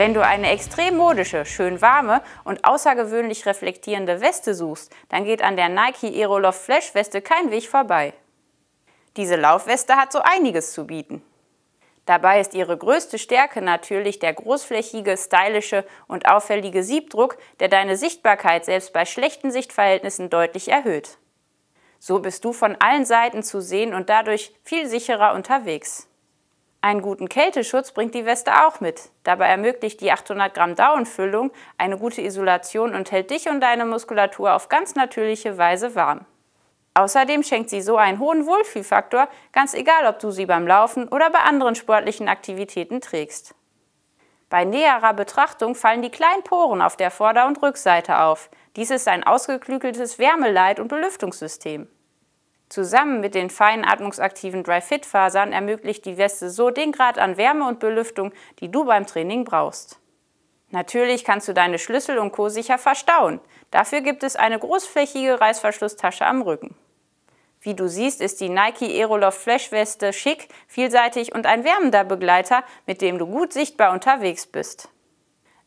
Wenn du eine extrem modische, schön warme und außergewöhnlich reflektierende Weste suchst, dann geht an der Nike Aeroloft Flash Weste kein Weg vorbei. Diese Laufweste hat so einiges zu bieten. Dabei ist ihre größte Stärke natürlich der großflächige, stylische und auffällige Siebdruck, der deine Sichtbarkeit selbst bei schlechten Sichtverhältnissen deutlich erhöht. So bist du von allen Seiten zu sehen und dadurch viel sicherer unterwegs. Einen guten Kälteschutz bringt die Weste auch mit. Dabei ermöglicht die 800 Gramm Daunenfüllung eine gute Isolation und hält dich und deine Muskulatur auf ganz natürliche Weise warm. Außerdem schenkt sie so einen hohen Wohlfühlfaktor, ganz egal ob du sie beim Laufen oder bei anderen sportlichen Aktivitäten trägst. Bei näherer Betrachtung fallen die kleinen Poren auf der Vorder- und Rückseite auf. Dies ist ein ausgeklügeltes Wärmeleit- und Belüftungssystem. Zusammen mit den feinen atmungsaktiven Dry-Fit-Fasern ermöglicht die Weste so den Grad an Wärme und Belüftung, die du beim Training brauchst. Natürlich kannst du deine Schlüssel und Co. sicher verstauen. Dafür gibt es eine großflächige Reißverschlusstasche am Rücken. Wie du siehst, ist die Nike Aeroloft Flash-Weste schick, vielseitig und ein wärmender Begleiter, mit dem du gut sichtbar unterwegs bist.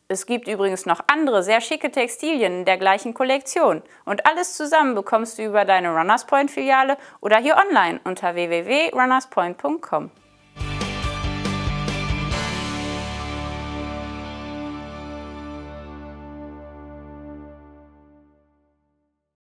Es gibt übrigens noch andere sehr schicke Textilien in der gleichen Kollektion. Und alles zusammen bekommst du über deine Runners Point Filiale oder hier online unter www.runnerspoint.com.